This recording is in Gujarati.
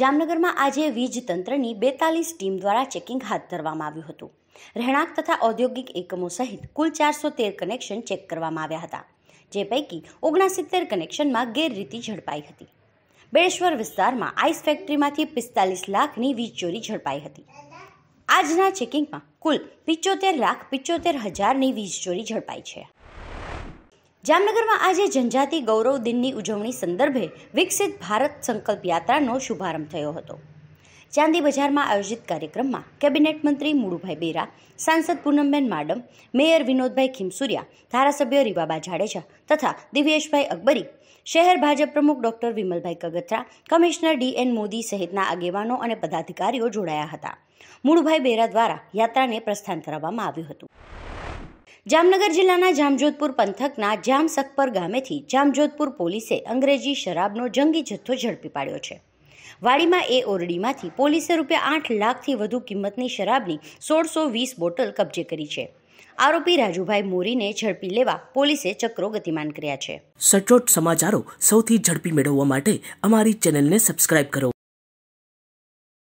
જામનગરમાં આજે વીજ તંત્રની બેતાલીસ ટીમ દ્વારા ચેકિંગ હાથ ધરવામાં આવ્યું હતું રહેણાંક તથા ઔદ્યોગિક એકમો સહિત કુલ ચારસો તેર કનેક્શન ચેક કરવામાં આવ્યા હતા જે પૈકી ઓગણસિત્તેર કનેક્શનમાં ગેરરીતિ ઝડપાઈ હતી બેડેશ્વર વિસ્તારમાં આઈસ ફેક્ટરીમાંથી પિસ્તાલીસ લાખની વીજ ચોરી ઝડપાઈ હતી આજના ચેકિંગમાં કુલ પિચોતેર લાખ પિચોતેર હજારની વીજ ચોરી ઝડપાઈ છે જામનગરમાં આજે જનજાતિ ગૌરવ દિનની ઉજવણી સંદર્ભે વિકસિત ભારત સંકલ્પ યાત્રાનો શુભારંભ થયો હતો ચાંદી બજારમાં આયોજિત કાર્યક્રમમાં કેબિનેટ મંત્રી મુળુભાઈ બેરા સાંસદ પૂનમબેન માડમ મેયર વિનોદભાઈ ખીમસુરિયા ધારાસભ્ય રીવાબા જાડેજા તથા દિવ્યેશભાઈ અકબરી શહેર ભાજપ પ્રમુખ doctor Vimalbhai Kagathara commissioner D N Modi સહિતના આગેવાનો અને પદાધિકારીઓ જોડાયા હતા મુળુભાઈ બેરા દ્વારા યાત્રાને પ્રસ્થાન કરાવવામાં આવ્યું હતું જામનગર જિલ્લાના જામજોધપુર પંથકના જામસકપર ગામેથી જામજોધપુર પોલીસે અંગ્રેજી શરાબનો જંગી જથ્થો ઝડપી પાડ્યો છે વાડીમાં એ ઓરડીમાંથી પોલીસે રૂપિયા આઠ લાખથી વધુ કિંમતની શરાબની સોળસો વીસ બોટલ કબજે કરી છે આરોપી રાજુભાઈ મોરીને ઝડપી લેવા પોલીસે ચક્રો ગતિમાન કર્યા છે સચોટ સમાચારો સૌથી ઝડપી મેળવવા માટે અમારી ચેનલને સબસ્ક્રાઈબ કરો